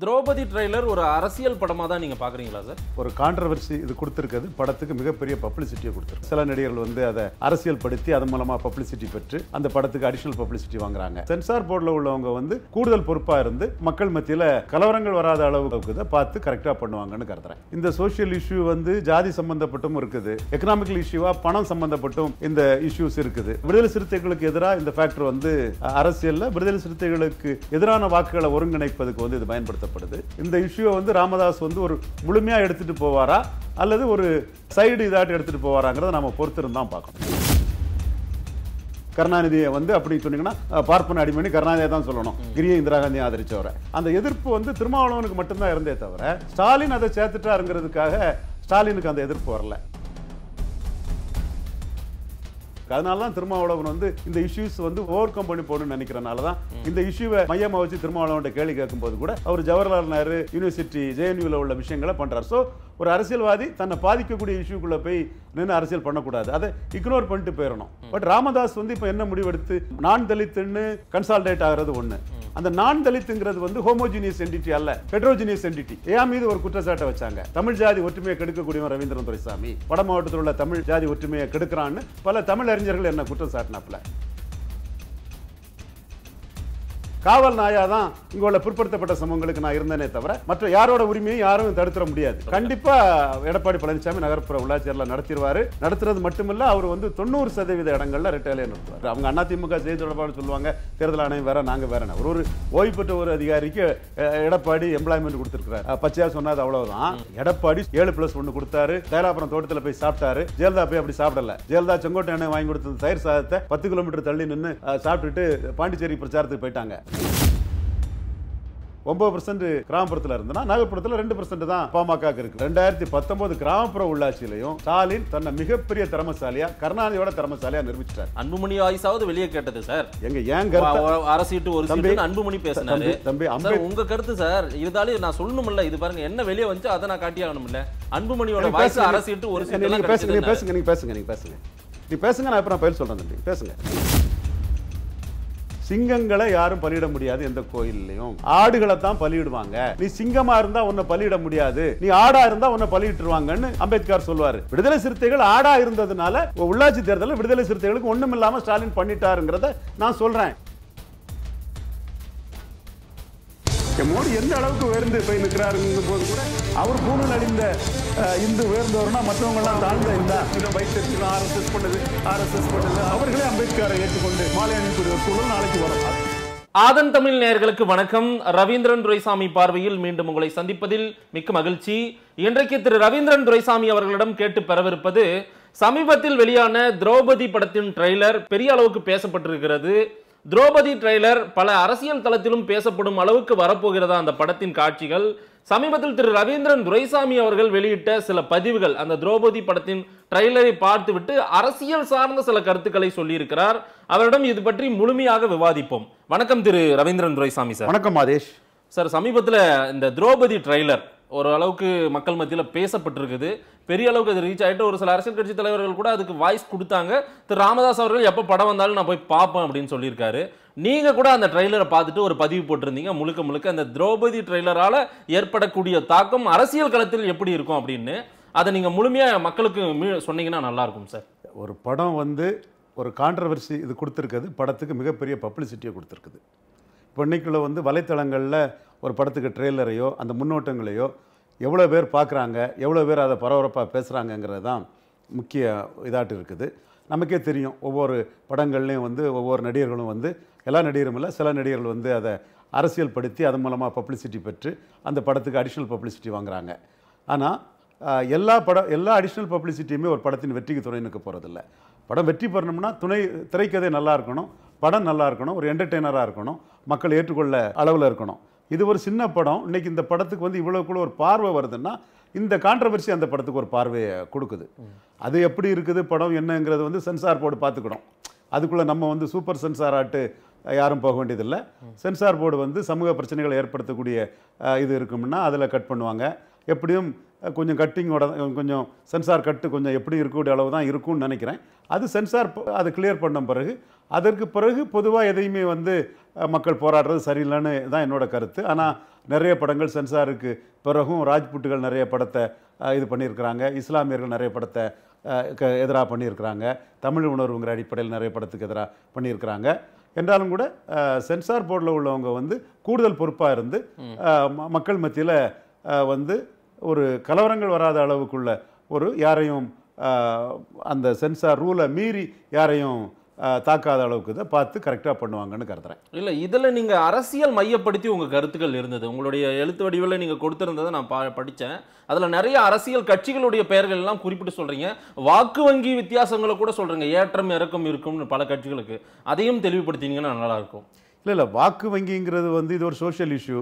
Draupadi trailer ஒரு அரசியல் படமாக தான் நீங்கள் பார்க்குறீங்களா சார் ஒரு கான்ட்ரவர்சி இது கொடுத்துருக்கிறது படத்துக்கு மிகப்பெரிய பப்ளிசிட்டியை கொடுத்துருக்கு சில நடிகர்கள் வந்து அதை அரசியல் படுத்தி அது மூலமாக பப்ளிசிட்டி பெற்று அந்த படத்துக்கு அடிஷ்னல் பப்ளிசிட்டி வாங்குறாங்க சென்சார் போர்டில் உள்ளவங்க வந்து கூடுதல் பொறுப்பாக இருந்து மக்கள் மத்தியில் கலவரங்கள் வராத அளவுக்கு இதை பார்த்து கரெக்டாக பண்ணுவாங்கன்னு கருதுறேன் இந்த சோஷியல் இஷ்யூ வந்து ஜாதி சம்பந்தப்பட்டும் இருக்குது எக்கனாமிக்கல் இஷ்யூவாக பணம் சம்பந்தப்பட்டும் இந்த இஷ்யூஸ் இருக்குது விடுதலை சிறுத்தைகளுக்கு எதிராக இந்த ஃபேக்டர் வந்து அரசியலில் விடுதலை சிறுத்தைகளுக்கு எதிரான வாக்குகளை ஒருங்கிணைப்பதுக்கு வந்து இது பயன்படுத்த பயன்படுத்தப்படுது இந்த இஷ்யூவை வந்து ராமதாஸ் வந்து ஒரு முழுமையாக எடுத்துகிட்டு போவாரா அல்லது ஒரு சைடு இதாட்டி எடுத்துகிட்டு போவாராங்கிறத நம்ம பொறுத்திருந்தான் பார்க்கணும் கருணாநிதியை வந்து அப்படி சொன்னீங்கன்னா பார்ப்பன அடிமணி கருணாநிதியை தான் சொல்லணும் கிரிய இந்திரா காந்தி ஆதரிச்சவரை அந்த எதிர்ப்பு வந்து திருமாவளவனுக்கு மட்டும்தான் இருந்தே தவிர ஸ்டாலின் அதை சேர்த்துட்டாருங்கிறதுக்காக ஸ்டாலினுக்கு அந்த எதிர்ப்பு வரல அதனால தான் திருமாவளவன் வந்து இந்த இஷ்யூஸ் வந்து ஓவர் கம் பண்ணி போகணும்னு நினைக்கிறனால தான் இந்த இஷ்யூவை மையமாக வச்சு திருமாவளவன் கேள்வி கேட்கும்போது கூட அவர் ஜவஹர்லால் நேரு யூனிவர்சிட்டி ஜேஎன்யூவில் உள்ள விஷயங்களை பண்ணுறார் ஸோ ஒரு அரசியல்வாதி தன்னை பாதிக்கக்கூடிய இஷ்யூக்குள்ளே போய் நின்று அரசியல் பண்ணக்கூடாது அதை இக்னோர் பண்ணிட்டு போயிடணும் பட் ராமதாஸ் வந்து இப்போ என்ன முடிவெடுத்து நான் தலித்துன்னு கன்சால்டேட் ஆகிறது ஒன்று அந்த நான் தலித்துங்கிறது வந்து ஹோமோஜினியஸ் என்டிட்டி அல்ல ஹெட்ரோஜினியஸ் என்டிட்டி ஏன் மீது ஒரு குற்றச்சாட்டை வச்சாங்க தமிழ் ஜாதி ஒற்றுமையை கெடுக்கக்கூடியவன் ரவீந்திரன் துரைசாமி வட மாவட்டத்தில் உள்ள தமிழ் ஜாதி ஒற்றுமையை கெடுக்கிறான்னு பல தமிழ் அறிஞர்கள் என்ன குற்றம் சாட்டினாப்புல காவல் நாயா தான் இங்க உள்ள பிற்படுத்தப்பட்ட சமூகங்களுக்கு நான் இருந்தேனே தவிர மற்ற யாரோட உரிமையும் யாரும் தடுத்துட முடியாது கண்டிப்பா எடப்பாடி பழனிசாமி நகர்ப்புற உள்ளாட்சியர்ல நடத்திடுவாரு நடத்துறது மட்டுமில்ல அவர் வந்து தொண்ணூறு சதவீத இடங்கள்ல ரிட்டையர் நடத்துவார் அவங்க அதிமுக செய்தி தொடர்பாளர் சொல்லுவாங்க தேர்தல் ஆணையம் வேற நாங்க வேற ஒரு ஒரு ஓய்வு பெற்ற ஒரு அதிகாரிக்கு எடப்பாடி எம்ப்ளாய்மெண்ட் கொடுத்திருக்கிறார் பச்சையா சொன்னது அவ்வளவுதான் எடப்பாடி ஏழு பிளஸ் ஒன்னு கொடுத்தாரு தேலாபுரம் தோட்டத்தில் போய் சாப்பிட்டாரு ஜெயலலிதா போய் அப்படி சாப்பிடல ஜெயலலிதா செங்கோட்டை வாங்கி கொடுத்த தயிர் சாதத்தை பத்து கிலோமீட்டர் தள்ளி நின்று சாப்பிட்டுட்டு பாண்டிச்சேரி பிரச்சாரத்துக்கு போயிட்டாங்க ஒன்பது பர்சன்ட் கிராமப்புறத்தில் இருந்தனா நகர்ப்புறத்தில் ரெண்டு பர்சன்ட் தான் பாமக இருக்கு ரெண்டாயிரத்தி பத்தொன்பது கிராமப்புற உள்ளாட்சியிலையும் ஸ்டாலின் தன்னை மிகப்பெரிய திறமசாலியா கருணாநிதியோட திறமசாலியா நிரூபிச்சிட்டார் அன்புமணி வாய்ஸாவது வெளியே கேட்டது சார் எங்க ஏன் அரசிட்டு ஒரு தம்பி அன்புமணி பேசினாரு தம்பி சார் உங்க கருத்து சார் இருந்தாலும் நான் சொல்லணும்ல இது பாருங்க என்ன வெளியே வந்து அதை நான் காட்டி இல்ல அன்புமணியோட வாய்ஸ் அரசிட்டு ஒரு சீட்டு பேசுங்க நீங்க பேசுங்க நீங்க பேசுங்க நீங்க பேசுங்க நீ பேசுங்க நான் அப்புறம் பயில் சொல்றேன் தம்பி பேசுங்க சிங்கங்களை யாரும் பலியிட முடியாது எந்த கோயில்லையும் ஆடுகளை தான் பலியிடுவாங்க நீ சிங்கமா இருந்தா உன்னை பலியிட முடியாது நீ ஆடா இருந்தா உன்னை பலியிட்டுருவாங்கன்னு அம்பேத்கர் சொல்வாரு விடுதலை சிறுத்தைகள் ஆடா இருந்ததுனால உள்ளாட்சி தேர்தலில் விடுதலை சிறுத்தைகளுக்கு ஒண்ணும் இல்லாம ஸ்டாலின் பண்ணிட்டாருங்கிறத நான் சொல்றேன் மோடி எந்த அளவுக்கு உயர்ந்து போய் நிற்கிறாருங்கிற போது கூட அவர் பூமியில் அடிந்த இந்து உயர்ந்தவர்னா மற்றவங்கெல்லாம் தாழ்ந்த இந்த வைத்திருக்கலாம் ஆர்எஸ்எஸ் பண்ணது ஆர்எஸ்எஸ் பண்ணது அவர்களே அம்பேத்கரை ஏற்றுக்கொண்டு மாலை அணிக்கூடிய சூழல் நாளைக்கு வரும் ஆதன் தமிழ் நேயர்களுக்கு வணக்கம் ரவீந்திரன் துரைசாமி பார்வையில் மீண்டும் உங்களை சந்திப்பதில் மிக்க மகிழ்ச்சி இன்றைக்கு திரு ரவீந்திரன் துரைசாமி அவர்களிடம் கேட்டு பெறவிருப்பது சமீபத்தில் வெளியான திரௌபதி படத்தின் ட்ரெய்லர் பெரிய அளவுக்கு பேசப்பட்டிருக்கிறது திரௌபதி ட்ரெய்லர் பல அரசியல் தளத்திலும் பேசப்படும் அளவுக்கு வரப்போகிறதா அந்த படத்தின் காட்சிகள் சமீபத்தில் திரு ரவீந்திரன் துரைசாமி அவர்கள் வெளியிட்ட சில பதிவுகள் அந்த திரௌபதி படத்தின் ட்ரெய்லரை பார்த்துவிட்டு அரசியல் சார்ந்த சில கருத்துக்களை சொல்லியிருக்கிறார் அவரிடம் இது பற்றி முழுமையாக விவாதிப்போம் வணக்கம் திரு ரவீந்திரன் துரைசாமி சார் வணக்கம் மாதேஷ் சார் சமீபத்தில் இந்த திரௌபதி ட்ரெய்லர் ஓரளவுக்கு மக்கள் மத்தியில் பேசப்பட்டிருக்குது பெரிய அளவுக்கு அது ரீச் ஆகிட்டு ஒரு சில அரசியல் கட்சி தலைவர்கள் கூட அதுக்கு வாய்ஸ் கொடுத்தாங்க திரு ராமதாஸ் அவர்கள் எப்போ படம் வந்தாலும் நான் போய் பார்ப்பேன் அப்படின்னு சொல்லியிருக்காரு நீங்கள் கூட அந்த ட்ரெய்லரை பார்த்துட்டு ஒரு பதிவு போட்டிருந்தீங்க முழுக்க முழுக்க அந்த திரௌபதி ட்ரெய்லரால் ஏற்படக்கூடிய தாக்கம் அரசியல் களத்தில் எப்படி இருக்கும் அப்படின்னு அதை நீங்கள் முழுமையாக மக்களுக்கு சொன்னீங்கன்னா நல்லாயிருக்கும் சார் ஒரு படம் வந்து ஒரு கான்ட்ரவர்சி இது கொடுத்துருக்குது படத்துக்கு மிகப்பெரிய பப்ளிசிட்டியை கொடுத்துருக்குது இப்போ இன்றைக்குள்ள வந்து வலைத்தளங்களில் ஒரு படத்துக்கு ட்ரெய்லரையோ அந்த முன்னோட்டங்களையோ எவ்வளோ பேர் பார்க்குறாங்க எவ்வளோ பேர் அதை பரபரப்பாக பேசுகிறாங்கங்கிறது தான் முக்கிய இதாட்டு இருக்குது நமக்கே தெரியும் ஒவ்வொரு படங்கள்லேயும் வந்து ஒவ்வொரு நடிகர்களும் வந்து எல்லா நடிகரும் இல்லை சில நடிகர்கள் வந்து அதை அரசியல் படுத்தி அதன் மூலமாக பப்ளிசிட்டி பெற்று அந்த படத்துக்கு அடிஷ்னல் பப்ளிசிட்டி வாங்குகிறாங்க ஆனால் எல்லா படம் எல்லா அடிஷ்னல் பப்ளிசிட்டியுமே ஒரு படத்தின் வெற்றிக்கு துணை நிற்க போகிறதில்ல படம் வெற்றி பெறணும்னா துணை திரைக்கதை நல்லா இருக்கணும் படம் நல்லா இருக்கணும் ஒரு என்டர்டெய்னராக இருக்கணும் மக்கள் ஏற்றுக்கொள்ள அளவில் இருக்கணும் இது ஒரு சின்ன படம் இன்றைக்கி இந்த படத்துக்கு வந்து கூட ஒரு பார்வை வருதுன்னா இந்த கான்ட்ரவர்சி அந்த படத்துக்கு ஒரு பார்வையை கொடுக்குது அது எப்படி இருக்குது படம் என்னங்கிறது வந்து சென்சார் போர்டு பார்த்துக்கணும் அதுக்குள்ளே நம்ம வந்து சூப்பர் சென்சார் ஆட்டு யாரும் போக வேண்டியதில்லை சென்சார் போர்டு வந்து சமூக பிரச்சனைகளை ஏற்படுத்தக்கூடிய இது இருக்கும்னா அதில் கட் பண்ணுவாங்க எப்படியும் கொஞ்சம் கட்டிங்கோட கொஞ்சம் சென்சார் கட்டு கொஞ்சம் எப்படி இருக்கக்கூடிய அளவு தான் இருக்கும்னு நினைக்கிறேன் அது சென்சார் அது கிளியர் பண்ண பிறகு அதற்கு பிறகு பொதுவாக எதையுமே வந்து மக்கள் போராடுறது சரியில்லைன்னு தான் என்னோடய கருத்து ஆனால் நிறைய படங்கள் சென்சாருக்கு பிறகும் ராஜ்புட்டுகள் நிறைய படத்தை இது பண்ணியிருக்கிறாங்க இஸ்லாமியர்கள் நிறைய படத்தை க எதிராக பண்ணியிருக்கிறாங்க தமிழ் உணர்வுங்கிற அடிப்படையில் நிறைய படத்துக்கு எதிராக பண்ணியிருக்கிறாங்க என்றாலும் கூட சென்சார் போர்டில் உள்ளவங்க வந்து கூடுதல் பொறுப்பாக இருந்து மக்கள் மத்தியில் வந்து ஒரு கலவரங்கள் வராத அளவுக்குள்ள ஒரு யாரையும் அந்த சென்சார் ரூலை மீறி யாரையும் தாக்காத அளவுக்கு இதை பார்த்து கரெக்டாக பண்ணுவாங்கன்னு கருத்துறேன் இல்லை இதில் நீங்கள் அரசியல் மையப்படுத்தி உங்கள் கருத்துக்கள் இருந்தது உங்களுடைய எழுத்து வடிவில் நீங்கள் கொடுத்துருந்ததை நான் ப படித்தேன் அதில் நிறைய அரசியல் கட்சிகளுடைய பெயர்கள் எல்லாம் குறிப்பிட்டு சொல்கிறீங்க வாக்கு வங்கி வித்தியாசங்களை கூட சொல்கிறீங்க ஏற்றம் இறக்கம் இருக்கும்னு பல கட்சிகளுக்கு அதையும் தெளிவுபடுத்தினீங்கன்னா நல்லாயிருக்கும் இல்லை இல்லை வாக்கு வங்கிங்கிறது வந்து இது ஒரு சோஷியல் இஷ்யூ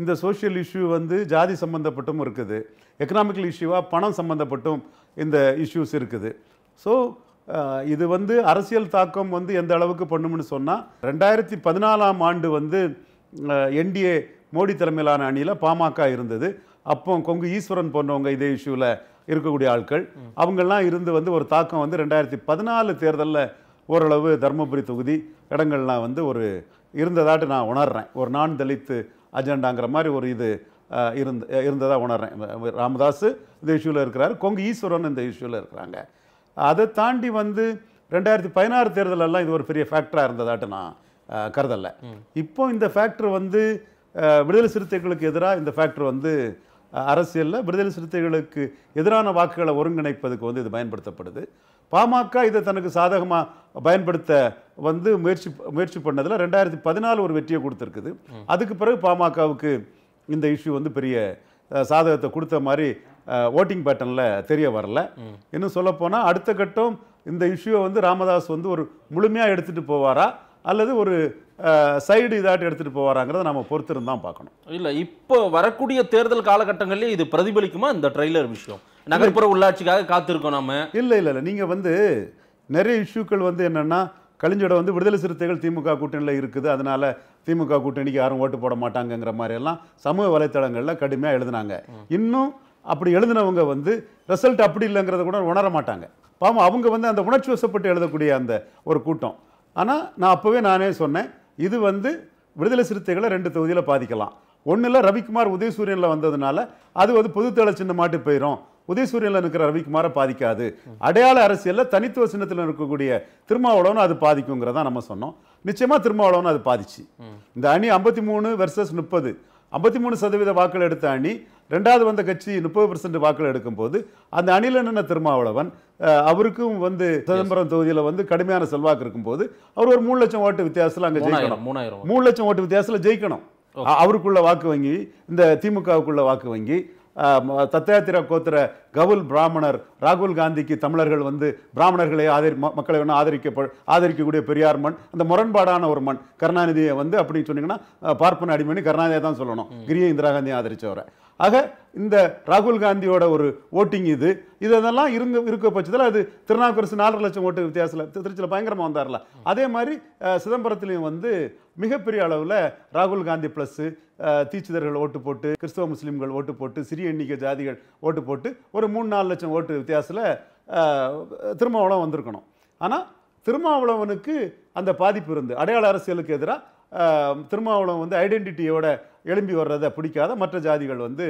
இந்த சோஷியல் இஷ்யூ வந்து ஜாதி சம்மந்தப்பட்டும் இருக்குது எக்கனாமிக்கல் இஷ்யூவாக பணம் சம்மந்தப்பட்டும் இந்த இஷ்யூஸ் இருக்குது ஸோ இது வந்து அரசியல் தாக்கம் வந்து எந்த அளவுக்கு பண்ணும்னு சொன்னால் ரெண்டாயிரத்தி பதினாலாம் ஆண்டு வந்து என்டிஏ மோடி தலைமையிலான அணியில் பாமக இருந்தது அப்போ கொங்கு ஈஸ்வரன் போன்றவங்க இதே இஷ்யூவில் இருக்கக்கூடிய ஆட்கள் அவங்கெல்லாம் இருந்து வந்து ஒரு தாக்கம் வந்து ரெண்டாயிரத்தி பதினாலு தேர்தலில் ஓரளவு தருமபுரி தொகுதி இடங்கள்லாம் வந்து ஒரு இருந்ததாட்டு நான் உணர்றேன் ஒரு நான் தலித்து அஜெண்டாங்கிற மாதிரி ஒரு இது இருந்த இருந்ததாக உணர்றேன் ராமதாஸ் இந்த இஷ்யூவில் இருக்கிறார் கொங்கு ஈஸ்வரன் இந்த இஷ்யூவில் இருக்கிறாங்க அதை தாண்டி வந்து ரெண்டாயிரத்தி பதினாறு தேர்தலெல்லாம் இது ஒரு பெரிய ஃபேக்டராக இருந்ததாட்டு நான் கருதலை இப்போ இந்த ஃபேக்டர் வந்து விடுதலை சிறுத்தைகளுக்கு எதிராக இந்த ஃபேக்டர் வந்து அரசியலில் விடுதலை சிறுத்தைகளுக்கு எதிரான வாக்குகளை ஒருங்கிணைப்பதுக்கு வந்து இது பயன்படுத்தப்படுது பாமக இதை தனக்கு சாதகமாக பயன்படுத்த வந்து முயற்சி முயற்சி பண்ணதில் ரெண்டாயிரத்தி பதினாலு ஒரு வெற்றியை கொடுத்துருக்குது அதுக்கு பிறகு பாமகவுக்கு இந்த இஷ்யூ வந்து பெரிய சாதகத்தை கொடுத்த மாதிரி ஓட்டிங் பேட்டர்னில் தெரிய வரல இன்னும் சொல்லப்போனால் அடுத்த கட்டம் இந்த இஷ்யூவை வந்து ராமதாஸ் வந்து ஒரு முழுமையாக எடுத்துகிட்டு போவாரா அல்லது ஒரு சைடு இதாட்டி எடுத்துகிட்டு போவாராங்கிறத நம்ம பொறுத்திருந்தான் பார்க்கணும் இல்லை இப்போ வரக்கூடிய தேர்தல் காலகட்டங்கள்லேயே இது பிரதிபலிக்குமா இந்த ட்ரெய்லர் விஷயம் நகர்ப்புற உள்ளாட்சிக்காக காத்திருக்கோம் நம்ம இல்லை இல்லை இல்லை நீங்கள் வந்து நிறைய இஷ்யூக்கள் வந்து என்னென்னா கலிஞ்சோட வந்து விடுதலை சிறுத்தைகள் திமுக கூட்டணியில் இருக்குது அதனால் திமுக கூட்டணிக்கு யாரும் ஓட்டு போட மாட்டாங்கங்கிற மாதிரியெல்லாம் சமூக வலைத்தளங்களில் கடுமையாக எழுதுனாங்க இன்னும் அப்படி எழுதினவங்க வந்து ரிசல்ட் அப்படி இல்லைங்கிறத கூட உணர மாட்டாங்க பாவம் அவங்க வந்து அந்த உணர்ச்சி வசப்பட்டு எழுதக்கூடிய அந்த ஒரு கூட்டம் ஆனால் நான் அப்போவே நானே சொன்னேன் இது வந்து விடுதலை சிறுத்தைகளை ரெண்டு தொகுதியில் பாதிக்கலாம் ஒன்றில் ரவிக்குமார் உதயசூரியனில் வந்ததுனால அது வந்து பொதுத்தேள சின்ன மாட்டு போயிடும் உதயசூரியனில் இருக்கிற ரவிக்குமாரை பாதிக்காது அடையாள அரசியலில் தனித்துவ சின்னத்தில் இருக்கக்கூடிய திருமாவளவன் அது பாதிக்குங்கிறதா நம்ம சொன்னோம் நிச்சயமாக திருமாவளவன் அது பாதிச்சு இந்த அணி ஐம்பத்தி மூணு வெர்சஸ் முப்பது ஐம்பத்தி மூணு சதவீத வாக்கள் எடுத்த அணி ரெண்டாவது வந்த கட்சி முப்பது பெர்சன்ட் எடுக்கும் போது அந்த நின்ன திருமாவளவன் அவருக்கும் வந்து சிதம்பரம் தொகுதியில் வந்து கடுமையான செல்வாக்கு இருக்கும்போது அவர் ஒரு மூணு லட்சம் ஓட்டு வித்தியாசத்தில் அங்கே ஜெயிக்கணும் மூணு லட்சம் ஓட்டு வித்தியாசத்தில் ஜெயிக்கணும் அவருக்குள்ள வாக்கு வங்கி இந்த திமுகவுக்குள்ள வாக்கு வங்கி தத்தாத்திர கோத்திர கவுல் பிராமணர் ராகுல் காந்திக்கு தமிழர்கள் வந்து பிராமணர்களை ஆதரி மக்களை வேணும் ஆதரிக்க ஆதரிக்கக்கூடிய பெரியார் மண் அந்த முரண்பாடான ஒரு மண் கருணாநிதியை வந்து அப்படின்னு சொன்னீங்கன்னா பார்ப்பன அடிமணி கருணாநிதியை தான் சொல்லணும் கிரிய இந்திரா காந்தியை ஆதரித்தவரை ஆக இந்த ராகுல் காந்தியோட ஒரு ஓட்டிங் இது இதெல்லாம் இருங்க இருக்க பட்சத்தில் அது திருநாவுக்கரசு நாலரை லட்சம் ஓட்டு வித்தியாசத்தில் திருச்சியில் பயங்கரமாக வந்தார்ல அதே மாதிரி சிதம்பரத்துலேயும் வந்து மிகப்பெரிய அளவில் ராகுல் காந்தி ப்ளஸ்ஸு தீச்சிதர்கள் ஓட்டு போட்டு கிறிஸ்தவ முஸ்லீம்கள் ஓட்டு போட்டு சிறிய எண்ணிக்கை ஜாதிகள் ஓட்டு போட்டு ஒரு மூணு நாலு லட்சம் ஓட்டு வித்தியாசத்தில் திருமாவளம் வந்திருக்கணும் ஆனால் திருமாவளவனுக்கு அந்த பாதிப்பு இருந்து அடையாள அரசியலுக்கு எதிராக திருமாவளவன் வந்து ஐடென்டிட்டியோட எழும்பி வர்றதை பிடிக்காத மற்ற ஜாதிகள் வந்து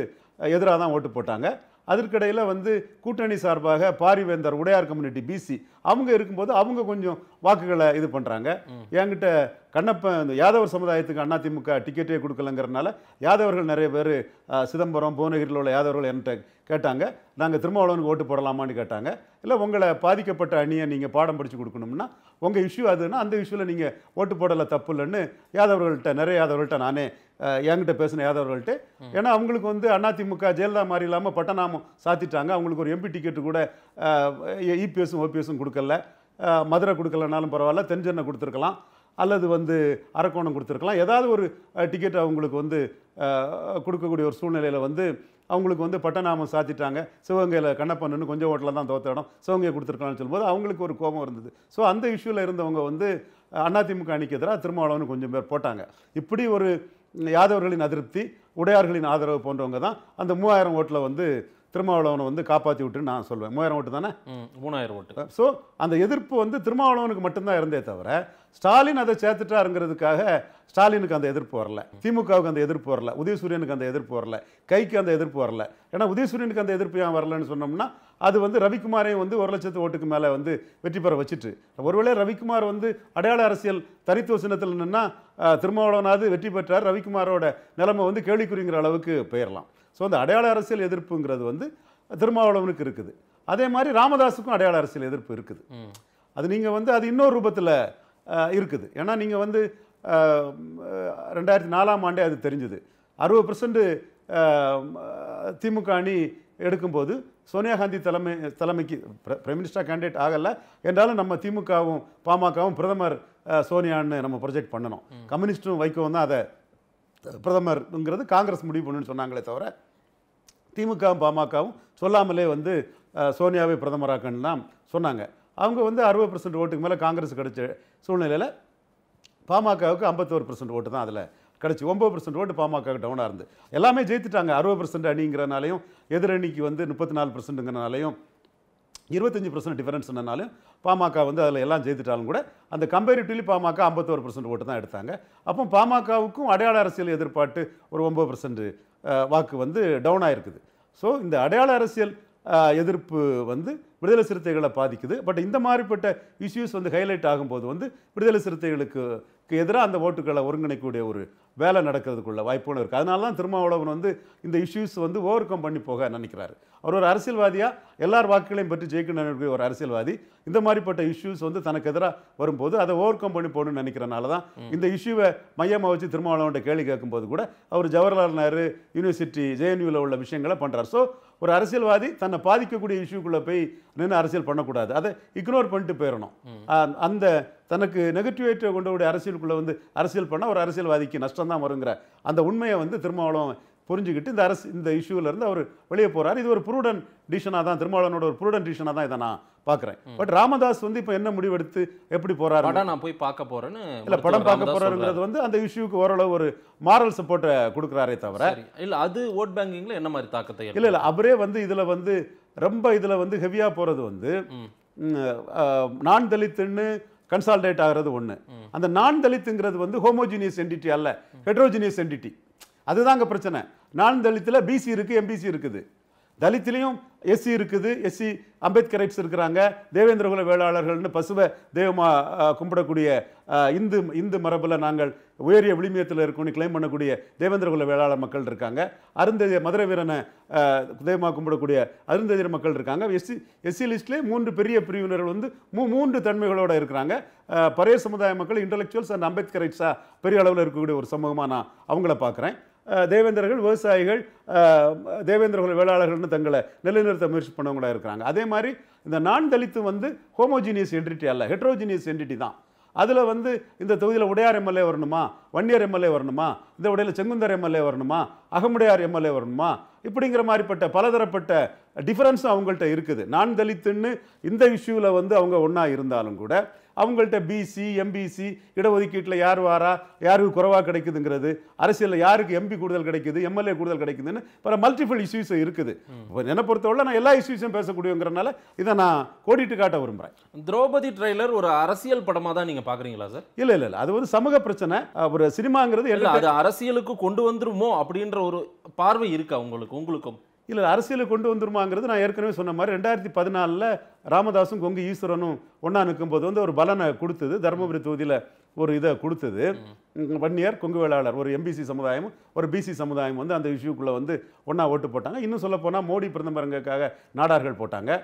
எதிராக தான் ஓட்டு போட்டாங்க அதற்கிடையில் வந்து கூட்டணி சார்பாக பாரிவேந்தர் உடையார் கம்யூனிட்டி பிசி அவங்க இருக்கும்போது அவங்க கொஞ்சம் வாக்குகளை இது பண்ணுறாங்க என்கிட்ட கண்ணப்ப இந்த யாதவர் சமுதாயத்துக்கு அதிமுக டிக்கெட்டே கொடுக்கலங்கிறனால யாதவர்கள் நிறைய பேர் சிதம்பரம் புவனகிரியில் உள்ள யாதவர்கள் என்கிட்ட கேட்டாங்க நாங்கள் திருமாவளவனுக்கு ஓட்டு போடலாமான்னு கேட்டாங்க இல்லை உங்களை பாதிக்கப்பட்ட அணியை நீங்கள் பாடம் படித்து கொடுக்கணும்னா உங்கள் இஷ்யூ அதுன்னா அந்த இஷ்யூவில் நீங்கள் ஓட்டு போடலை தப்பு இல்லைன்னு யாதவர்கள்ட்ட நிறைய யாதவர்கள்ட்ட நானே என்கிட்ட பேசின யாதவர்கள்ட்ட ஏன்னா அவங்களுக்கு வந்து அதிமுக ஜெயலலிதா மாதிரி இல்லாமல் பட்டநாமம் சாத்திட்டாங்க அவங்களுக்கு ஒரு எம்பி டிக்கெட்டு கூட இபிஎஸும் ஓபிஎஸும் கொடுக்கல மதுரை கொடுக்கலனாலும் பரவாயில்ல தென்சென்னை கொடுத்துருக்கலாம் அல்லது வந்து அரக்கோணம் கொடுத்துருக்கலாம் ஏதாவது ஒரு டிக்கெட் அவங்களுக்கு வந்து கொடுக்கக்கூடிய ஒரு சூழ்நிலையில் வந்து அவங்களுக்கு வந்து பட்டநாமம் சாத்திட்டாங்க சிவகங்கையில் கண்ணப்பண்ணுன்னு கொஞ்சம் ஹோட்டலில் தான் தோத்த இடம் சிவகங்கையை கொடுத்துருக்கலாம்னு சொல்லும்போது அவங்களுக்கு ஒரு கோபம் இருந்தது ஸோ அந்த இஷ்யூவில் இருந்தவங்க வந்து அதிமுக அணிக்கு எதிராக திருமாவளவன் கொஞ்சம் பேர் போட்டாங்க இப்படி ஒரு யாதவர்களின் அதிருப்தி உடையார்களின் ஆதரவு போன்றவங்க தான் அந்த மூவாயிரம் ஓட்டில் வந்து திருமாவளவனை வந்து காப்பாற்றி விட்டுன்னு நான் சொல்வேன் மூவாயிரம் ஓட்டு தானே மூணாயிரம் ஓட்டு ஸோ அந்த எதிர்ப்பு வந்து திருமாவளவனுக்கு மட்டும்தான் இருந்தே தவிர ஸ்டாலின் அதை சேர்த்துட்டாருங்கிறதுக்காக ஸ்டாலினுக்கு அந்த எதிர்ப்பு வரல திமுகவுக்கு அந்த எதிர்ப்பு வரல உதயசூரியனுக்கு அந்த எதிர்ப்பு வரல கைக்கு அந்த எதிர்ப்பு வரல ஏன்னா உதயசூரியனுக்கு அந்த எதிர்ப்பு ஏன் வரலன்னு சொன்னோம்னா அது வந்து ரவிக்குமாரையும் வந்து ஒரு லட்சத்து ஓட்டுக்கு மேலே வந்து வெற்றி பெற வச்சுட்டு ஒருவேளை ரவிக்குமார் வந்து அடையாள அரசியல் தனித்துவ சின்னத்தில் நின்னா திருமாவளவனாவது வெற்றி பெற்றார் ரவிக்குமாரோட நிலைமை வந்து கேள்விக்குறிங்கிற அளவுக்கு போயிடலாம் ஸோ அந்த அடையாள அரசியல் எதிர்ப்புங்கிறது வந்து திருமாவளவனுக்கு இருக்குது அதே மாதிரி ராமதாஸுக்கும் அடையாள அரசியல் எதிர்ப்பு இருக்குது அது நீங்கள் வந்து அது இன்னொரு ரூபத்தில் இருக்குது ஏன்னா நீங்கள் வந்து ரெண்டாயிரத்தி நாலாம் ஆண்டே அது தெரிஞ்சுது அறுபது பர்சன்ட் திமுக அணி எடுக்கும்போது சோனியா காந்தி தலைமை தலைமைக்கு பிரைம் மினிஸ்டர் கேண்டிடேட் ஆகலை என்றாலும் நம்ம திமுகவும் பாமகவும் பிரதமர் சோனியான்னு நம்ம ப்ரொஜெக்ட் பண்ணணும் கம்யூனிஸ்ட்டும் வைக்கவும் தான் அதை பிரதமருங்கிறது காங்கிரஸ் முடிவு பண்ணுன்னு சொன்னாங்களே தவிர திமுகவும் பாமகவும் சொல்லாமலே வந்து சோனியாவை பிரதமராக்கன்னு தான் சொன்னாங்க அவங்க வந்து அறுபது பர்சன்ட் ஓட்டுக்கு மேலே காங்கிரஸ் கிடச்ச சூழ்நிலையில் பாமகவுக்கு ஐம்பத்தோரு பர்சன்ட் ஓட்டு தான் அதில் கிடச்சி ஒம்பது பர்சன்ட் ஓட்டு பாமக டவுனாக இருந்து எல்லாமே ஜெயித்துட்டாங்க அறுபது பர்சன்ட் அணிங்கிறனாலையும் எதிரணிக்கு வந்து முப்பத்தி நாலு பர்சன்ட்டுங்கிறனாலையும் இருபத்தஞ்சி பர்சன்ட் டிஃபரன்ஸ் என்னன்னாலும் பாமக வந்து அதில் எல்லாம் ஜெயித்துட்டாலும் கூட அந்த கம்பேரிட்டிவ்லி பாமக ஐம்பத்தோரு பர்சன்ட் ஓட்டு தான் எடுத்தாங்க அப்போ பாமகவுக்கும் அடையாள அரசியல் எதிர்பார்ட்டு ஒரு ஒம்பது பர்சன்ட் வாக்கு வந்து டவுன் ஆகிருக்குது ஸோ இந்த அடையாள அரசியல் எதிர்ப்பு வந்து விடுதலை சிறுத்தைகளை பாதிக்குது பட் இந்த மாதிரிப்பட்ட இஷ்யூஸ் வந்து ஹைலைட் ஆகும்போது வந்து விடுதலை சிறுத்தைகளுக்கு எதிராக அந்த ஓட்டுகளை ஒருங்கிணைக்கக்கூடிய ஒரு வேலை நடக்கிறதுக்குள்ள வாய்ப்புகளும் இருக்குது அதனால தான் திருமாவளவன் வந்து இந்த இஷ்யூஸ் வந்து ஓவர் கம் பண்ணி போக நினைக்கிறாரு அவர் ஒரு அரசியல்வாதியாக எல்லார் வாக்குகளையும் பற்றி ஜெயிக்கணும் ஒரு அரசியல்வாதி இந்த மாதிரிப்பட்ட இஷ்யூஸ் வந்து தனக்கு எதிராக வரும்போது அதை ஓவர் கம் பண்ணி போகணும்னு நினைக்கிறனால தான் இந்த இஷ்யூவை மையமாக வச்சு திருமாவளவன்கிட்ட கேள்வி கேட்கும்போது கூட அவர் ஜவஹர்லால் நேரு யூனிவர்சிட்டி ஜேஎன்யூவில் உள்ள விஷயங்களை பண்ணுறார் ஸோ ஒரு அரசியல்வாதி தன்னை பாதிக்கக்கூடிய இஷ்யூக்குள்ளே போய் நின்று அரசியல் பண்ணக்கூடாது அதை இக்னோர் பண்ணிட்டு போயிடணும் அந்த தனக்கு நெகட்டிவேட்டை கொண்டவுடைய அரசியலுக்குள்ளே வந்து அரசியல் பண்ணால் ஒரு அரசியல்வாதிக்கு நஷ்டம் தான் வருங்கிற அந்த உண்மையை வந்து திருமாவளவன் புரிஞ்சுக்கிட்டு இந்த அரசு இந்த இருந்து அவர் வெளியே போகிறார் இது ஒரு புருடன் டிஷனாக தான் திருமாவளவனோட ஒரு புருடன் டிஷனாக தான் இதை நான் பார்க்குறேன் பட் ராமதாஸ் வந்து இப்போ என்ன முடிவெடுத்து எப்படி போகிறாரு படம் நான் போய் பார்க்க போகிறேன்னு இல்லை படம் பார்க்க போகிறாருங்கிறது வந்து அந்த இஷ்யூக்கு ஓரளவு ஒரு மாரல் சப்போர்ட்டை கொடுக்குறாரே தவிர இல்லை அது ஓட் பேங்கிங்கில் என்ன மாதிரி தாக்கத்தை இல்லை இல்லை அவரே வந்து இதில் வந்து ரொம்ப இதில் வந்து ஹெவியாக போகிறது வந்து நான் தலித்துன்னு கன்சால்டேட் ஆகிறது ஒன்று அந்த நான் தலித்துங்கிறது வந்து ஹோமோஜீனியஸ் என்டிட்டி அல்ல ஹெட்ரோஜீனியஸ் என்டிட்டி அதுதாங்க பிரச்சனை நான் தலித்தில் பிசி இருக்குது எம்பிசி இருக்குது தலித்துலேயும் எஸ்சி இருக்குது எஸ்சி அம்பேத்கர் ரைட்ஸ் இருக்கிறாங்க தேவேந்திரகுல வேளாளர்கள்னு பசுவை தெய்வமா கும்பிடக்கூடிய இந்து இந்து மரபில் நாங்கள் உயரிய விளிமியத்தில் இருக்கணும்னு கிளைம் பண்ணக்கூடிய தேவேந்திரகுல வேளாளர் மக்கள் இருக்காங்க அருந்ததி மதுரை வீரனை தெய்வமாக கும்பிடக்கூடிய அருந்ததியர் மக்கள் இருக்காங்க எஸ்சி எஸ்சி லிஸ்ட்லேயே மூன்று பெரிய பிரிவினர்கள் வந்து மூ மூன்று தன்மைகளோடு இருக்கிறாங்க பழைய சமுதாய மக்கள் இன்டலெக்சுவல்ஸ் அண்ட் அம்பேத்கர் ரைட்ஸாக பெரிய அளவில் இருக்கக்கூடிய ஒரு சமூகமாக நான் அவங்கள பார்க்குறேன் தேவேந்திரர்கள் விவசாயிகள் தேவேந்திரர்கள் வேளாளர்கள்னு தங்களை நிலைநிறுத்த முயற்சி பண்ணவங்களாக இருக்கிறாங்க அதே மாதிரி இந்த நான் தலித்து வந்து ஹோமோஜீனியஸ் என்டிட்டி அல்ல ஹெட்ரோஜீனியஸ் என்டிட்டி தான் அதில் வந்து இந்த தொகுதியில் உடையார் எம்எல்ஏ வரணுமா வன்னியர் எம்எல்ஏ வரணுமா இந்த உடையில் செங்குந்தர் எம்எல்ஏ வரணுமா அகமுடையார் எம்எல்ஏ வரணுமா இப்படிங்கிற மாதிரிப்பட்ட பலதரப்பட்ட டிஃபரன்ஸ் அவங்கள்ட்ட இருக்குது நான் தலித்துன்னு இந்த இஷ்யூவில் வந்து அவங்க ஒன்றா இருந்தாலும் கூட அவங்கள்ட்ட பிசி எம்பிசி இடஒதுக்கீட்டில் யார் வாரா யாருக்கு குறைவாக கிடைக்குதுங்கிறது அரசியலில் யாருக்கு எம்பி கூடுதல் கிடைக்குது எம்எல்ஏ கூடுதல் கிடைக்குதுன்னு பல மல்டிபிள் இஷ்யூஸ் இருக்குது என்னை பொறுத்தவரை நான் எல்லா இஷ்யூஸும் பேசக்கூடியங்கிறனால இதை நான் கோடிட்டு காட்ட விரும்புகிறேன் திரௌபதி ட்ரெய்லர் ஒரு அரசியல் படமாக தான் நீங்கள் பார்க்குறீங்களா சார் இல்லை இல்லை அது வந்து சமூக பிரச்சனை ஒரு சினிமாங்கிறது அது அரசியலுக்கு கொண்டு வந்துருமோ அப்படின்ற ஒரு பார்வை இருக்கா உங்களுக்கு உங்களுக்கும் இல்லை அரசியலை கொண்டு வந்துருமாங்கிறது நான் ஏற்கனவே சொன்ன மாதிரி ரெண்டாயிரத்தி பதினாலில் ராமதாஸும் கொங்கு ஈஸ்வரனும் ஒன்றா நிற்கும்போது வந்து ஒரு பலனை கொடுத்தது தருமபுரி தொகுதியில் ஒரு இதை கொடுத்தது வன்னியர் கொங்கு வேளாளர் ஒரு எம்பிசி சமுதாயமும் ஒரு பிசி சமுதாயம் வந்து அந்த இஷ்யூக்குள்ளே வந்து ஒன்றா ஓட்டு போட்டாங்க இன்னும் சொல்லப்போனால் மோடி பிரதமருங்கக்காக நாடார்கள் போட்டாங்க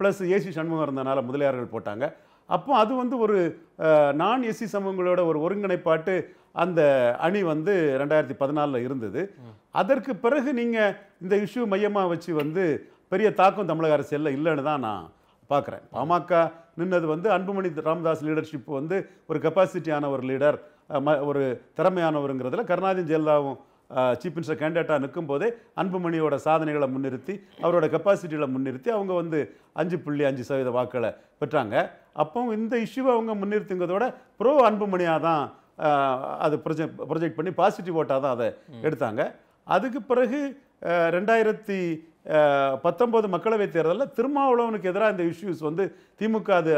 ப்ளஸ் ஏசி சண்முகம் இருந்தனால முதலியார்கள் போட்டாங்க அப்போ அது வந்து ஒரு நான் எஸ்சி சமூகங்களோட ஒரு ஒருங்கிணைப்பாட்டு அந்த அணி வந்து ரெண்டாயிரத்தி பதினாலில் இருந்தது அதற்கு பிறகு நீங்கள் இந்த இஷ்யூ மையமாக வச்சு வந்து பெரிய தாக்கம் தமிழக அரசியலில் இல்லைன்னு தான் நான் பார்க்குறேன் பாமக நின்னது வந்து அன்புமணி ராமதாஸ் லீடர்ஷிப் வந்து ஒரு கெப்பாசிட்டியான ஒரு லீடர் ஒரு திறமையானவருங்கிறதுல கருணாநிதி ஜெயலலிதாவும் சீஃப் மினிஸ்டர் கேண்டேட்டாக நிற்கும் போதே அன்புமணியோட சாதனைகளை முன்னிறுத்தி அவரோட கெப்பாசிட்டியில் முன்னிறுத்தி அவங்க வந்து அஞ்சு புள்ளி அஞ்சு சதவீத வாக்களை பெற்றாங்க அப்போ இந்த இஷ்யூவை அவங்க முன்னிறுத்துங்கிறதோட ப்ரோ அன்புமணியாக தான் அது ப்ரொஜெக்ட் ப்ரொஜெக்ட் பண்ணி பாசிட்டிவ் ஓட்டாக தான் அதை எடுத்தாங்க அதுக்கு பிறகு ரெண்டாயிரத்தி பத்தொம்போது மக்களவைத் தேர்தலில் திருமாவளவனுக்கு எதிராக இந்த இஷ்யூஸ் வந்து திமுக அது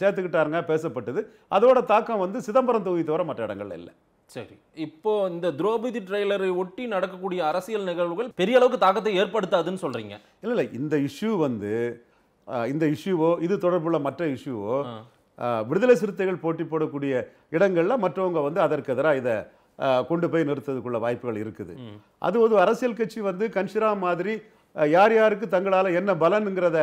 சேர்த்துக்கிட்டாருங்க பேசப்பட்டது அதோட தாக்கம் வந்து சிதம்பரம் தொகுதி தவிர மற்ற இடங்கள்ல இல்லை சரி இப்போ இந்த திரௌபதி ட்ரெய்லரை ஒட்டி நடக்கக்கூடிய அரசியல் நிகழ்வுகள் பெரிய அளவுக்கு தாக்கத்தை ஏற்படுத்தாதுன்னு சொல்றீங்க இல்லை இல்லை இந்த இஷ்யூ வந்து இந்த இஷ்யூவோ இது தொடர்புள்ள மற்ற இஷ்யூவோ விடுதலை சிறுத்தைகள் போட்டி போடக்கூடிய இடங்களில் மற்றவங்க வந்து அதற்கு எதிராக இதை கொண்டு போய் நிறுத்ததுக்குள்ள வாய்ப்புகள் இருக்குது அது ஒரு அரசியல் கட்சி வந்து கன்ஷிரா மாதிரி யார் யாருக்கு தங்களால் என்ன பலனுங்கிறத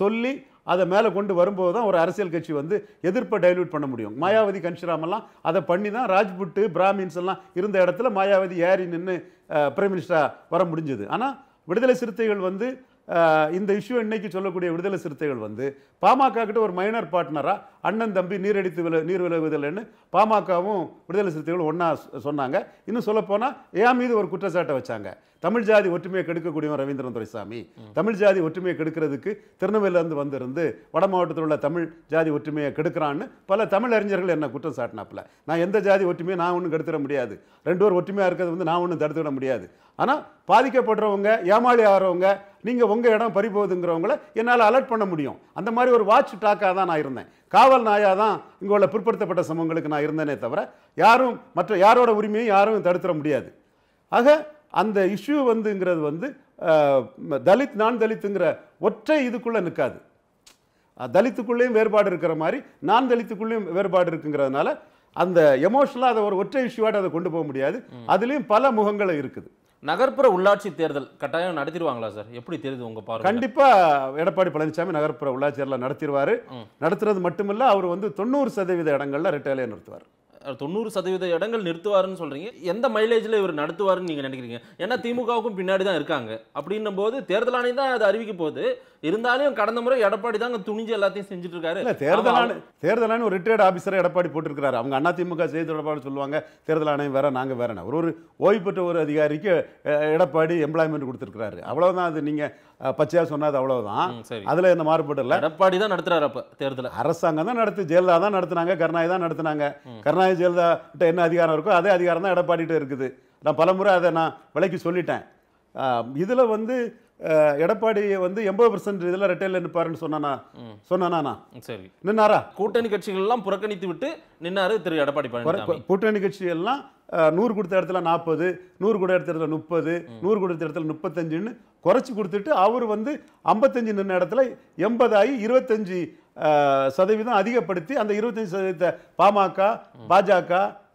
சொல்லி அதை மேலே கொண்டு வரும்போது தான் ஒரு அரசியல் கட்சி வந்து எதிர்ப்பை டைல்யூட் பண்ண முடியும் மாயாவதி கன்ஷிராமெல்லாம் அதை பண்ணி தான் ராஜ்புட்டு பிராமின்ஸ் எல்லாம் இருந்த இடத்துல மாயாவதி ஏறி நின்று பிரைம் மினிஸ்டராக வர முடிஞ்சது ஆனால் விடுதலை சிறுத்தைகள் வந்து இந்த இஷ்யூ இன்னைக்கு சொல்லக்கூடிய விடுதலை சிறுத்தைகள் வந்து பாமக கிட்ட ஒரு மைனர் பார்ட்னராக அண்ணன் தம்பி நீரடித்து வில நீர் விளைவுதல்னு பாமகவும் விடுதலை சிறுத்தைகளும் ஒன்றா சொன்னாங்க இன்னும் சொல்லப்போனால் ஏன் மீது ஒரு குற்றச்சாட்டை வச்சாங்க தமிழ் ஜாதி ஒற்றுமையை கெடுக்கக்கூடியவன் ரவீந்திரன் துரைசாமி தமிழ் ஜாதி ஒற்றுமையை கெடுக்கிறதுக்கு திருநெல்வேலியிலேருந்து வந்திருந்து வட மாவட்டத்தில் உள்ள தமிழ் ஜாதி ஒற்றுமையை கெடுக்கிறான்னு பல தமிழ் அறிஞர்கள் என்ன குற்றம் சாட்டினாப்பில் நான் எந்த ஜாதி ஒற்றுமையை நான் ஒன்றும் கெடுத்துட முடியாது ரெண்டு பேர் ஒற்றுமையாக இருக்கிறது வந்து நான் ஒன்றும் தடுத்துவிட முடியாது ஆனால் பாதிக்கப்படுறவங்க ஏமாளி ஆகிறவங்க நீங்கள் உங்கள் இடம் பறிபோகுதுங்கிறவங்கள என்னால் அலர்ட் பண்ண முடியும் அந்த மாதிரி ஒரு வாட்ச் டாக்காக தான் நான் இருந்தேன் கா காவல் நாயாக தான் இங்கே உள்ள பிற்படுத்தப்பட்ட சமூகங்களுக்கு நான் இருந்தேனே தவிர யாரும் மற்ற யாரோட உரிமையும் யாரும் தடுத்துட முடியாது ஆக அந்த இஷ்யூ வந்துங்கிறது வந்து தலித் நான் தலித்துங்கிற ஒற்றை இதுக்குள்ளே நிற்காது தலித்துக்குள்ளேயும் வேறுபாடு இருக்கிற மாதிரி நான் தலித்துக்குள்ளேயும் வேறுபாடு இருக்குங்கிறதுனால அந்த எமோஷனலாக அதை ஒரு ஒற்றை இஷ்யூவாட்டை அதை கொண்டு போக முடியாது அதுலேயும் பல முகங்கள் இருக்குது நகர்ப்புற உள்ளாட்சி தேர்தல் கட்டாயம் நடத்திடுவாங்களா சார் எப்படி தெரியுது உங்க பார்வை கண்டிப்பா எடப்பாடி பழனிசாமி நகர்ப்புற உள்ளாட்சி தேர்தலை நடத்திடுவாரு நடத்துறது மட்டுமில்ல அவர் வந்து தொண்ணூறு சதவீத இடங்கள்ல ரிட்டையிலே நிறுத்துவார் தொண்ணூறு சதவீத இடங்கள் நிறுத்துவாருன்னு சொல்கிறீங்க எந்த மைலேஜில் இவர் நடத்துவாருன்னு நீங்கள் நினைக்கிறீங்க ஏன்னா திமுகவுக்கும் பின்னாடி தான் இருக்காங்க அப்படின்னும் போது தேர்தல் ஆணையம் தான் அது அறிவிக்க போகுது இருந்தாலும் கடந்த முறை எடப்பாடி அங்கே துணிஞ்சு எல்லாத்தையும் செஞ்சுட்டு இருக்காரு தேர்தல் ஆணையம் தேர்தல் ஆணையம் ஒரு ரிட்டையர்ட் ஆஃபீஸரை எடப்பாடி போட்டுருக்காரு அவங்க அண்ணா திமுக செய்தி தொடர்பாக சொல்லுவாங்க தேர்தல் ஆணையம் வேற நாங்கள் வேறனா ஒரு ஒரு ஓய்வு பெற்ற ஒரு அதிகாரிக்கு எடப்பாடி எம்ப்ளாய்மெண்ட் கொடுத்துருக்குறாரு அவ்வளோதான் அது நீங்கள் பச்சையா சொன்னா அது அவ்வளவுதான் அதுல எந்த மாறுபட்டு இல்லை எடப்பாடி தான் நடத்துறாரு அப்ப தேர்தல அரசாங்கம் தான் நடத்து ஜெயலலிதா தான் நடத்தினாங்க கருணாநிதி தான் நடத்தினாங்க கருணாநிதி ஜெயலலிதா கிட்ட என்ன அதிகாரம் இருக்கோ அதே அதிகாரம் தான் எடப்பாடிட்டு இருக்குது நான் பலமுறை அதை நான் விலைக்கு சொல்லிட்டேன் இதில் வந்து எடப்பாடி வந்து எண்பது பர்சன்ட் இதில் ரெட்டையில் நிற்பாருன்னு சொன்னானா சொன்னானா சரி நின்னாரா கூட்டணி கட்சிகள்லாம் புறக்கணித்து விட்டு நின்னாரு திரு எடப்பாடி பழனிசாமி கூட்டணி கட்சிகள்லாம் நூறு கொடுத்த இடத்துல நாற்பது நூறு கொடுத்த இடத்துல முப்பது நூறு கொடுத்த இடத்துல முப்பத்தஞ்சுன்னு குறைச்சி கொடுத்துட்டு அவர் வந்து ஐம்பத்தஞ்சு நின்ற இடத்துல எண்பதாகி இருபத்தஞ்சு சதவீதம் அதிகப்படுத்தி அந்த இருபத்தஞ்சு சதவீதத்தை பாமக பாஜக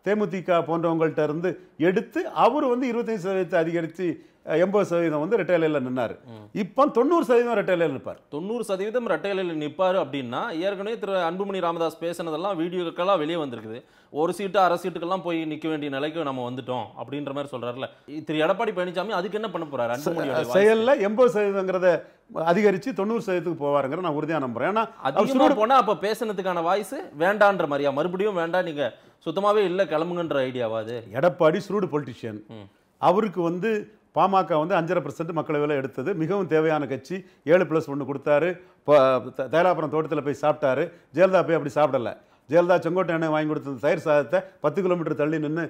தேமுதிக போன்றவங்கள்ட்ட இருந்து எடுத்து அவர் வந்து இருபத்தஞ்சு சதவீதத்தை அதிகரித்து எண்பது சதவீதம் வந்து ரிட்டைலையில் நின்னார் இப்போ தொண்ணூறு சதவீதம் ரிட்டைலையில் நிற்பார் தொண்ணூறு சதவீதம் ரிட்டைலையில் நிற்பார் அப்படின்னா ஏற்கனவே திரு அன்புமணி ராமதாஸ் பேசினதெல்லாம் வீடியோக்கெல்லாம் வெளியே வந்திருக்குது ஒரு சீட்டு அரை சீட்டுக்கெல்லாம் போய் நிற்க வேண்டிய நிலைக்கு நம்ம வந்துட்டோம் அப்படின்ற மாதிரி சொல்கிறாருல திரு எடப்பாடி பழனிசாமி அதுக்கு என்ன பண்ண போகிறார் அன்புமணி செயலில் எண்பது சதவீதங்கிறத அதிகரித்து தொண்ணூறு சதவீதத்துக்கு போவாருங்கிற நான் உறுதியாக நம்புறேன் ஏன்னா அதிகமாக போனால் அப்போ பேசினதுக்கான வாய்ஸ் வேண்டான்ற மாதிரியா மறுபடியும் வேண்டாம் நீங்கள் சுத்தமாகவே இல்லை கிளம்புங்கன்ற ஐடியாவா அது எடப்பாடி சுருடு பொலிட்டிஷியன் அவருக்கு வந்து பாமக வந்து அஞ்சரை பர்சன்ட் மக்களவையில் எடுத்தது மிகவும் தேவையான கட்சி ஏழு ப்ளஸ் ஒன்று கொடுத்தாரு இப்போ தைலாபுரம் தோட்டத்தில் போய் சாப்பிட்டாரு ஜெயலலிதா போய் அப்படி சாப்பிடலை ஜெயலலிதா செங்கோட்டை எண்ணெய் வாங்கி கொடுத்த தயிர் சாதத்தை பத்து கிலோமீட்டர் தள்ளி நின்று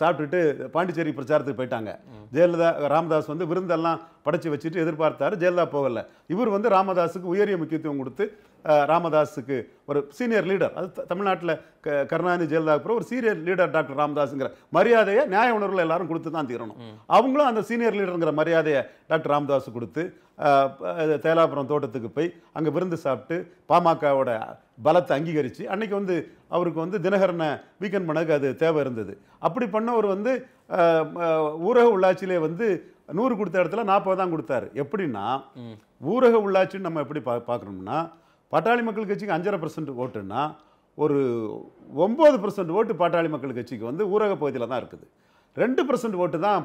சாப்பிட்டுட்டு பாண்டிச்சேரி பிரச்சாரத்துக்கு போயிட்டாங்க ஜெயலலிதா ராமதாஸ் வந்து விருந்தெல்லாம் படைச்சி வச்சுட்டு எதிர்பார்த்தார் ஜெயலலிதா போகலை இவர் வந்து ராமதாஸுக்கு உயரிய முக்கியத்துவம் கொடுத்து ராமதாஸுக்கு ஒரு சீனியர் லீடர் அது தமிழ்நாட்டில் க கருணாநிதி ஜெயலலிதா அப்புறம் ஒரு சீனியர் லீடர் டாக்டர் ராமதாஸுங்கிற மரியாதையை நியாய உணர்வில் எல்லாரும் கொடுத்து தான் தீரணும் அவங்களும் அந்த சீனியர் லீடருங்கிற மரியாதையை டாக்டர் ராமதாஸ் கொடுத்து தேலாபுரம் தோட்டத்துக்கு போய் அங்கே விருந்து சாப்பிட்டு பாமகவோட பலத்தை அங்கீகரித்து அன்றைக்கி வந்து அவருக்கு வந்து தினகரனை வீக்கெண்ட் பண்ணக்கு அது தேவை இருந்தது அப்படி பண்ணவர் வந்து ஊரக உள்ளாட்சியிலே வந்து நூறு கொடுத்த இடத்துல நாற்பது தான் கொடுத்தாரு எப்படின்னா ஊரக உள்ளாட்சின்னு நம்ம எப்படி பா பார்க்கணும்னா பட்டாளி மக்கள் கட்சிக்கு அஞ்சரை பர்சன்ட் ஓட்டுன்னா ஒரு ஒம்பது பர்சன்ட் ஓட்டு பாட்டாளி மக்கள் கட்சிக்கு வந்து ஊரக பகுதியில் தான் இருக்குது ரெண்டு பர்சன்ட் ஓட்டு தான்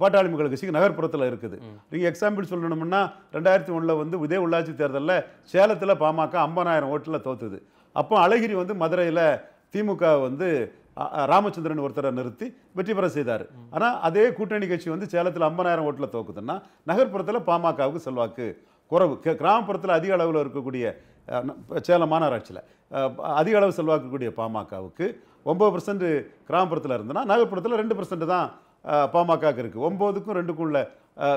பாட்டாளி மக்கள் கட்சிக்கு நகர்ப்புறத்தில் இருக்குது நீங்கள் எக்ஸாம்பிள் சொல்லணும்னா ரெண்டாயிரத்தி ஒன்றில் வந்து இதே உள்ளாட்சி தேர்தலில் சேலத்தில் பாமக ஐம்பதாயிரம் ஓட்டில் தோத்துது அப்போ அழகிரி வந்து மதுரையில் திமுக வந்து ராமச்சந்திரன் ஒருத்தரை நிறுத்தி வெற்றி பெற செய்தார் ஆனால் அதே கூட்டணி கட்சி வந்து சேலத்தில் ஐம்பதாயிரம் ஓட்டில் தோக்குதுன்னா நகர்ப்புறத்தில் பாமகவுக்கு செல்வாக்கு குறவு கிராமப்புறத்தில் அதிக அளவில் இருக்கக்கூடிய சேலம் மாநகராட்சியில் அதிக அளவு செல்வாக்கக்கூடிய பாமகவுக்கு ஒம்பது பர்சன்ட் கிராமப்புறத்தில் இருந்ததுன்னா நகர்ப்புறத்தில் ரெண்டு பர்சன்ட் தான் பாமகவுக்கு இருக்குது ஒம்போதுக்கும் ரெண்டுக்கும் உள்ள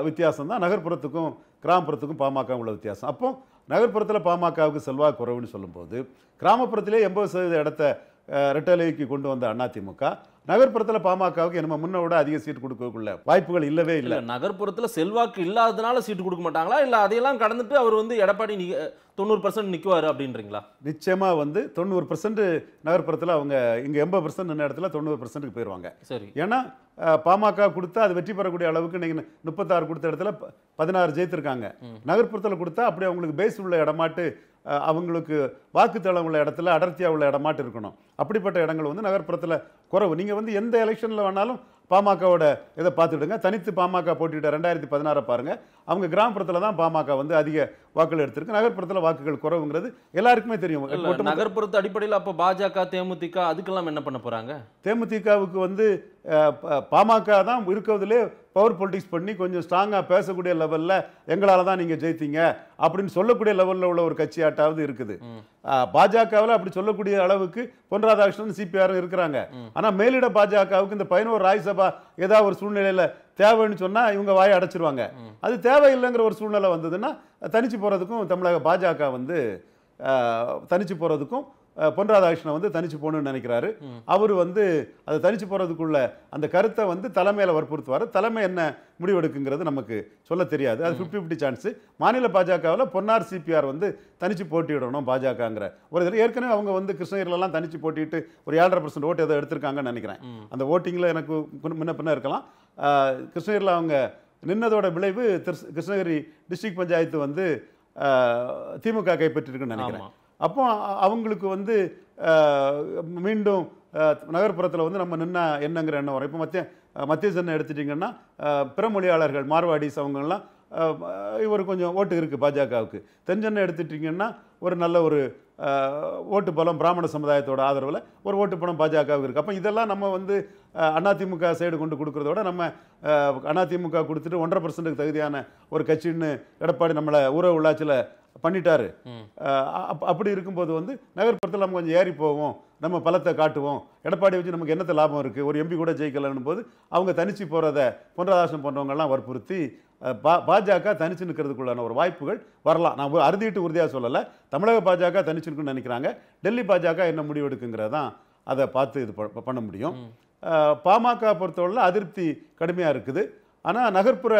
வித்தியாசம் தான் நகர்ப்புறத்துக்கும் கிராமப்புறத்துக்கும் பாமக உள்ள வித்தியாசம் அப்போ நகர்ப்புறத்தில் பாமகவுக்கு செல்வாக்கு குறைவுன்னு சொல்லும்போது கிராமப்புறத்திலே எண்பது சதவீத இடத்த ரெட்டலைக்கு கொண்டு வந்த அதிமுக நகர்ப்புறத்தில் பாமகவுக்கு நம்ம முன்ன விட அதிக சீட் கொடுக்கக்குள்ள வாய்ப்புகள் இல்லவே இல்லை நகர்ப்புறத்தில் செல்வாக்கு இல்லாததுனால சீட்டு கொடுக்க மாட்டாங்களா இல்லை அதையெல்லாம் கடந்துட்டு அவர் வந்து எடப்பாடி தொண்ணூறு பர்சன்ட் நிற்குவார் அப்படின்றீங்களா நிச்சயமாக வந்து தொண்ணூறு பர்சன்ட் நகர்ப்புறத்தில் அவங்க இங்கே எண்பது பர்சன்ட் என்ன இடத்துல தொண்ணூறு பர்சன்ட்டுக்கு போயிடுவாங்க சரி ஏன்னா பாமக கொடுத்தா அது வெற்றி பெறக்கூடிய அளவுக்கு நீங்கள் முப்பத்தாறு கொடுத்த இடத்துல பதினாறு ஜெயித்திருக்காங்க நகர்ப்புறத்தில் கொடுத்தா அப்படி அவங்களுக்கு பேஸ் உள்ள இடமாட்டு அவங்களுக்கு வாக்குத்தளம் உள்ள இடத்துல அடர்த்தியாக உள்ள இடமாட்டு இருக்கணும் அப்படிப்பட்ட இடங்கள் வந்து நகர்ப்புறத்தில் குறவு நீங்கள் வந்து எந்த எலெக்ஷனில் வேணாலும் பாமகவோட இதை பார்த்துடுங்க தனித்து பாமக போட்டிட்டு ரெண்டாயிரத்தி பதினாறை பாருங்கள் அவங்க கிராமப்புறத்தில் தான் பாமக வந்து அதிக வாக்குகள் எடுத்திருக்கு நகர்ப்புறத்தில் வாக்குகள் குறவுங்கிறது எல்லாருக்குமே தெரியும் நகர்ப்புறத்து அடிப்படையில் அப்போ பாஜக தேமுதிக அதுக்கெல்லாம் என்ன பண்ண போகிறாங்க தேமுதிகவுக்கு வந்து பாமக தான் இருக்கிறதுலே பவர் பொலிட்டிக்ஸ் பண்ணி கொஞ்சம் ஸ்ட்ராங்காக பேசக்கூடிய லெவலில் எங்களால் தான் நீங்கள் ஜெயித்தீங்க அப்படின்னு சொல்லக்கூடிய லெவலில் உள்ள ஒரு கட்சியாட்டாவது இருக்குது பாஜகவில் அப்படி சொல்லக்கூடிய அளவுக்கு பொன் ராதாகிருஷ்ணன் சிபிஆர் இருக்கிறாங்க ஆனால் மேலிட பாஜகவுக்கு இந்த பதினோரு ராஜ்யசபா ஏதாவது ஒரு சூழ்நிலையில் தேவைன்னு சொன்னால் இவங்க வாயை அடைச்சிருவாங்க அது தேவையில்லைங்கிற ஒரு சூழ்நிலை வந்ததுன்னா தனிச்சு போகிறதுக்கும் தமிழக பாஜக வந்து தனிச்சு போகிறதுக்கும் பொன் ராதாகிருஷ்ணன் வந்து தனிச்சு போகணும்னு நினைக்கிறாரு அவர் வந்து அதை தனிச்சு போகிறதுக்குள்ள அந்த கருத்தை வந்து தலைமையில் வற்புறுத்துவார் தலைமை என்ன முடிவெடுக்குங்கிறது நமக்கு சொல்ல தெரியாது அது ஃபிஃப்டி ஃபிஃப்டி சான்ஸு மாநில பாஜகவில் பொன்னார் சிபிஆர் வந்து தனிச்சு போட்டியிடணும் பாஜகங்கிற ஒரு இதில் ஏற்கனவே அவங்க வந்து கிருஷ்ணகிரிலலாம் தனிச்சு போட்டிட்டு ஒரு ஏழரை பர்சன்ட் ஓட்டு ஏதோ எடுத்திருக்காங்கன்னு நினைக்கிறேன் அந்த ஓட்டிங்கில் எனக்கு முன்ன பின்ன இருக்கலாம் கிருஷ்ணகிரியில் அவங்க நின்னதோட விளைவு கிருஷ்ணகிரி டிஸ்ட்ரிக்ட் பஞ்சாயத்து வந்து திமுக கைப்பற்றிருக்குன்னு நினைக்கிறேன் அப்போ அவங்களுக்கு வந்து மீண்டும் நகர்ப்புறத்தில் வந்து நம்ம நின்ன என்னங்கிற எண்ணம் வரும் இப்போ மத்திய மத்திய சென்னை எடுத்துட்டிங்கன்னா பிற மொழியாளர்கள் மார்வாடிஸ் அவங்கெல்லாம் இவர் கொஞ்சம் ஓட்டு இருக்குது பாஜகவுக்கு தென்சென்னை எடுத்துட்டிங்கன்னா ஒரு நல்ல ஒரு ஓட்டு பலம் பிராமண சமுதாயத்தோட ஆதரவில் ஒரு ஓட்டு பலம் பாஜகவுக்கு இருக்குது அப்போ இதெல்லாம் நம்ம வந்து அதிமுக சைடு கொண்டு கொடுக்குறத விட நம்ம அதிமுக கொடுத்துட்டு ஒன்றரை பர்சன்ட்டுக்கு தகுதியான ஒரு கட்சின்னு எடப்பாடி நம்மளை ஊர உள்ளாட்சியில் பண்ணிட்டாரு அப்படி இருக்கும்போது வந்து நகர்ப்புறத்தில் நம்ம கொஞ்சம் ஏறி போவோம் நம்ம பலத்தை காட்டுவோம் எடப்பாடி வச்சு நமக்கு என்னத்த லாபம் இருக்குது ஒரு எம்பி கூட ஜெயிக்கலன்னு போது அவங்க தனிச்சு போகிறத பொன்ராதாசனம் போன்றவங்கெல்லாம் வற்புறுத்தி பா பாஜக தனிச்சு நிற்கிறதுக்குள்ளான ஒரு வாய்ப்புகள் வரலாம் நான் அறுதிட்டு உறுதியாக சொல்லலை தமிழக பாஜக தனிச்சு நினைக்கிறாங்க டெல்லி பாஜக என்ன முடிவு எடுக்குங்கிறதான் அதை பார்த்து இது பண்ண முடியும் பாமக பொறுத்தவரையில் அதிருப்தி கடுமையாக இருக்குது ஆனால் நகர்ப்புற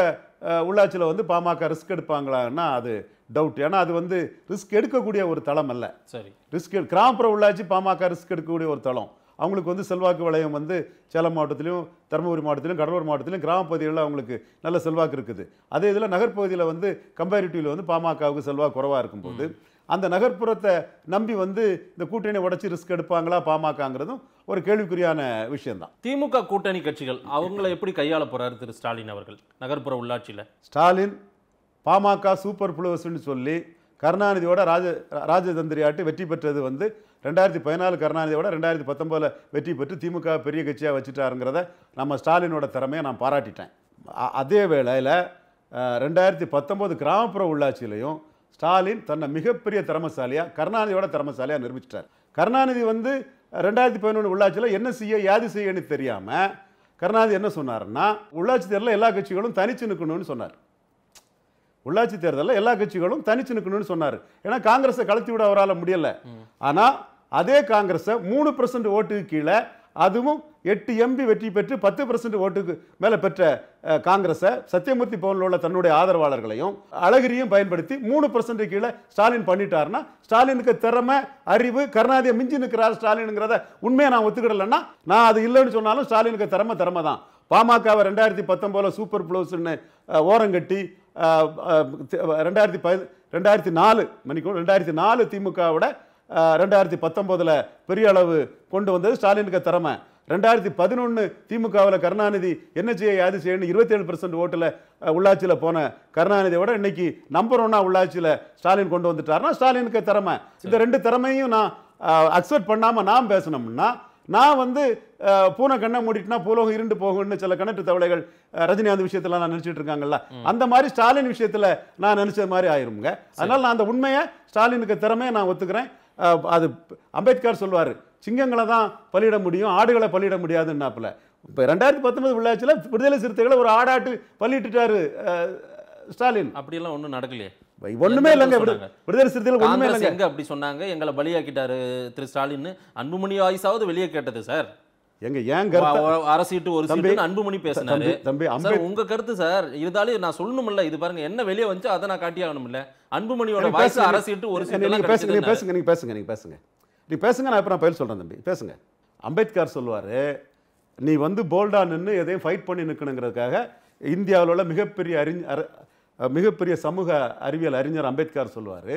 உள்ளாட்சியில் வந்து பாமக ரிஸ்க் எடுப்பாங்களான்னா அது டவுட் ஏன்னா அது வந்து ரிஸ்க் எடுக்கக்கூடிய ஒரு தளம் அல்ல சரி ரிஸ்க் கிராமப்புற உள்ளாட்சி பாமக ரிஸ்க் எடுக்கக்கூடிய ஒரு தளம் அவங்களுக்கு வந்து செல்வாக்கு வளையம் வந்து சேலம் மாவட்டத்திலையும் தருமபுரி மாவட்டத்திலும் கடலூர் மாவட்டத்திலும் கிராமப்பகுதிகளில் அவங்களுக்கு நல்ல செல்வாக்கு இருக்குது அதே இதில் நகர்ப்பகுதியில் வந்து கம்பேரிட்டிவ்ல வந்து பாமகவுக்கு செல்வாக்கு குறவாக இருக்கும்போது அந்த நகர்ப்புறத்தை நம்பி வந்து இந்த கூட்டணி உடச்சி ரிஸ்க் எடுப்பாங்களா பாமகங்கிறதும் ஒரு கேள்விக்குறியான விஷயம்தான் திமுக கூட்டணி கட்சிகள் அவங்கள எப்படி கையாள போறாரு திரு ஸ்டாலின் அவர்கள் நகர்ப்புற உள்ளாட்சியில் ஸ்டாலின் பாமக சூப்பர் புளுவஸ்ன்னு சொல்லி கருணாநிதியோட ராஜ ஆட்டு வெற்றி பெற்றது வந்து ரெண்டாயிரத்தி பதினாலு கருணாநிதியோட ரெண்டாயிரத்தி பத்தொம்போதில் வெற்றி பெற்று திமுக பெரிய கட்சியாக வச்சுட்டாருங்கிறத நம்ம ஸ்டாலினோட திறமையை நான் பாராட்டிட்டேன் அதே வேளையில் ரெண்டாயிரத்தி பத்தொம்போது கிராமப்புற உள்ளாட்சியிலையும் ஸ்டாலின் தன்னை மிகப்பெரிய திறமசாலியாக கருணாநிதியோட திறமசாலியாக நிரூபிச்சிட்டார் கருணாநிதி வந்து ரெண்டாயிரத்தி பதினொன்று உள்ளாட்சியில் என்ன செய்ய யாது செய்யன்னு தெரியாமல் கருணாநிதி என்ன சொன்னார்னா உள்ளாட்சி தேர்தலில் எல்லா கட்சிகளும் தனிச்சு நிற்கணும்னு சொன்னார் உள்ளாட்சி தேர்தலில் எல்லா கட்சிகளும் தனிச்சு நிற்கணும்னு சொன்னார் ஏன்னா காங்கிரஸை கலத்தி விட அவரால் முடியலை ஆனால் அதே காங்கிரஸை மூணு பர்சன்ட் ஓட்டுக்கு கீழே அதுவும் எட்டு எம்பி வெற்றி பெற்று பத்து பர்சன்ட் ஓட்டுக்கு மேலே பெற்ற காங்கிரஸை சத்தியமூர்த்தி பவனில் உள்ள தன்னுடைய ஆதரவாளர்களையும் அழகிரியும் பயன்படுத்தி மூணு பர்சன்ட் கீழே ஸ்டாலின் பண்ணிட்டாருன்னா ஸ்டாலினுக்கு திறமை அறிவு கருணாதியை மிஞ்சி நிற்கிறார் ஸ்டாலினுங்கிறத உண்மையை நான் ஒத்துக்கிடலைன்னா நான் அது இல்லைன்னு சொன்னாலும் ஸ்டாலினுக்கு திறமை திறமை தான் பாமகவை ரெண்டாயிரத்தி பத்தொம்போதில் சூப்பர் ப்ளவுஸ்ன்னு ஓரங்கட்டி ரெண்டாயிரத்தி ப ரெண்டாயிரத்தி நாலு மணிக்கு ரெண்டாயிரத்தி நாலு திமுகவோட ரெண்டாயிரத்தி பத்தொம்போதில் பெரிய அளவு கொண்டு வந்தது ஸ்டாலினுக்கு திறமை ரெண்டாயிரத்தி பதினொன்று திமுகவில் கருணாநிதி என்ன செய்ய செய்யணும் இருபத்தி ஏழு பர்சன்ட் ஓட்டில் உள்ளாட்சியில் போன கருணாநிதியை விட இன்னைக்கு நம்பர் ஒன்னா உள்ளாட்சியில் ஸ்டாலின் கொண்டு வந்துட்டார்னா ஸ்டாலினுக்கு திறமை இந்த ரெண்டு திறமையும் நான் அக்செப்ட் பண்ணாமல் நான் பேசணும்னா நான் வந்து பூனை கண்ணை மூடிட்டுனா பூலோகம் இருண்டு போகும்னு சில கணட்டு தவளைகள் ரஜினிகாந்த் விஷயத்தில் நான் நினச்சிட்டு இருக்காங்கல்ல அந்த மாதிரி ஸ்டாலின் விஷயத்தில் நான் நினச்ச மாதிரி ஆயிருங்க அதனால் நான் அந்த உண்மையை ஸ்டாலினுக்கு திறமையை நான் ஒத்துக்கிறேன் அது அம்பேத்கர் சொல்லுவார் சிங்கங்களை தான் பலியிட முடியும் ஆடுகளை பலியிட முடியாதுன்னாப்புல இப்போ ரெண்டாயிரத்தி பத்தொன்பது உள்ளாட்சியில் விடுதலை சிறுத்தைகளை ஒரு ஆடாட்டு பள்ளிட்டுட்டாரு ஸ்டாலின் அப்படியெல்லாம் ஒன்றும் நடக்கலையே ஒண்ணுமே இல்லைங்க விடுதலை சிறுத்தைகள் ஒண்ணுமே இல்லைங்க அப்படி சொன்னாங்க எங்களை பலியாக்கிட்டாரு திரு ஸ்டாலின் அன்புமணி வாய்ஸாவது வெளியே கேட்டது சார் எங்க ஏன் கருத்து அரசிட்டு ஒரு தம்பி அன்புமணி பேசினாரு தம்பி சார் உங்க கருத்து சார் இருந்தாலும் நான் சொல்லணும்ல இது பாருங்க என்ன வெளியே வந்து அதை நான் காட்டியாகணும்ல அன்புமணியோட வாய்ஸ் அரசிட்டு ஒரு சீட்டு நீங்க பேசுங்க நீங்க பேசுங்க நீங்க பேசுங்க நீங்க பேசுங்க நீ பேசுங்க நான் அப்புறம் பதில் சொல்றேன் தம்பி பேசுங்க அம்பேத்கர் சொல்லுவார் நீ வந்து போல்டா நின்று எதையும் ஃபைட் பண்ணி நிற்கணுங்கிறதுக்காக இந்தியாவில் உள்ள மிகப்பெரிய அறிஞ மிகப்பெரிய சமூக அறிவியல் அறிஞர் அம்பேத்கர் சொல்லுவார்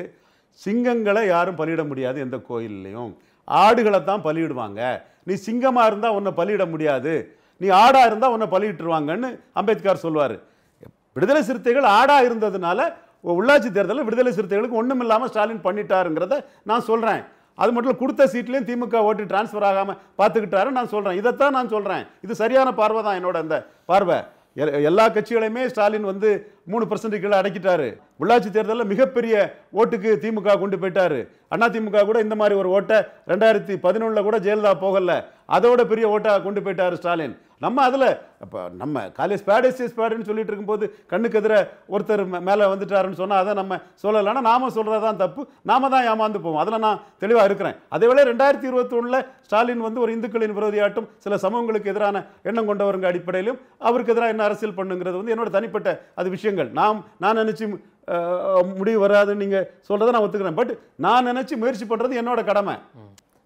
சிங்கங்களை யாரும் பலியிட முடியாது எந்த கோயில்லையும் ஆடுகளை தான் பலியிடுவாங்க நீ சிங்கமாக இருந்தால் உன்னை பலியிட முடியாது நீ ஆடாக இருந்தால் உன்னை பலியிட்டுருவாங்கன்னு அம்பேத்கர் சொல்லுவார் விடுதலை சிறுத்தைகள் ஆடாக இருந்ததுனால உள்ளாட்சி தேர்தலில் விடுதலை சிறுத்தைகளுக்கு ஒன்றும் இல்லாமல் ஸ்டாலின் பண்ணிட்டாருங்கிறத நான் சொல்கிறேன் அது மட்டும் இல்லை கொடுத்த சீட்லேயும் திமுக ஓட்டு டிரான்ஸ்ஃபர் ஆகாமல் பார்த்துக்கிட்டாரு நான் சொல்கிறேன் இதைத்தான் நான் சொல்கிறேன் இது சரியான பார்வை தான் என்னோட அந்த பார்வை எல்லா கட்சிகளையுமே ஸ்டாலின் வந்து மூணு பர்சன்ட் கீழே உள்ளாட்சி தேர்தலில் மிகப்பெரிய ஓட்டுக்கு திமுக கொண்டு போயிட்டாரு அண்ணா திமுக கூட இந்த மாதிரி ஒரு ஓட்டை ரெண்டாயிரத்தி பதினொன்றில் கூட ஜெயலலிதா போகல அதோட பெரிய ஓட்டாக கொண்டு போயிட்டாரு ஸ்டாலின் நம்ம அதில் இப்போ நம்ம காலேஜ் பேடு எஸ்டிஎஸ் பேடுன்னு சொல்லிட்டு இருக்கும்போது கண்ணுக்கு எதிர ஒருத்தர் மேலே வந்துட்டாருன்னு சொன்னால் அதை நம்ம சொல்லலைன்னா நாம சொல்கிறது தான் தப்பு நாம தான் ஏமாந்து போவோம் அதில் நான் தெளிவாக இருக்கிறேன் அதே வேளை ரெண்டாயிரத்தி ஒன்றில் ஸ்டாலின் வந்து ஒரு இந்துக்களின் விரோதியாட்டும் சில சமூகங்களுக்கு எதிரான எண்ணம் கொண்டவருங்க அடிப்படையிலும் அவருக்கு எதிராக என்ன அரசியல் பண்ணுங்கிறது வந்து என்னோட தனிப்பட்ட அது விஷயங்கள் நாம் நான் நினச்சி முடிவு வராதுன்னு நீங்கள் சொல்கிறத நான் ஒத்துக்கிறேன் பட் நான் நினச்சி முயற்சி பண்ணுறது என்னோட கடமை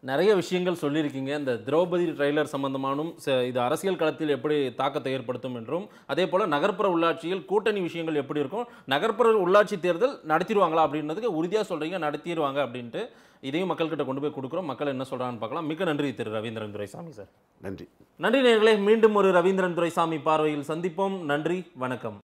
நிறைய விஷயங்கள் சொல்லியிருக்கீங்க இந்த திரௌபதி ட்ரெய்லர் சம்பந்தமானும் இது அரசியல் களத்தில் எப்படி தாக்கத்தை ஏற்படுத்தும் என்றும் அதே போல் நகர்ப்புற உள்ளாட்சியில் கூட்டணி விஷயங்கள் எப்படி இருக்கும் நகர்ப்புற உள்ளாட்சி தேர்தல் நடத்திடுவாங்களா அப்படின்றதுக்கு உறுதியாக சொல்கிறீங்க நடத்திடுவாங்க அப்படின்ட்டு இதையும் மக்கள்கிட்ட கொண்டு போய் கொடுக்குறோம் மக்கள் என்ன சொல்கிறான்னு பார்க்கலாம் மிக நன்றி திரு ரவீந்திரன் துரைசாமி சார் நன்றி நன்றி நேர்களே மீண்டும் ஒரு ரவீந்திரன் துரைசாமி பார்வையில் சந்திப்போம் நன்றி வணக்கம்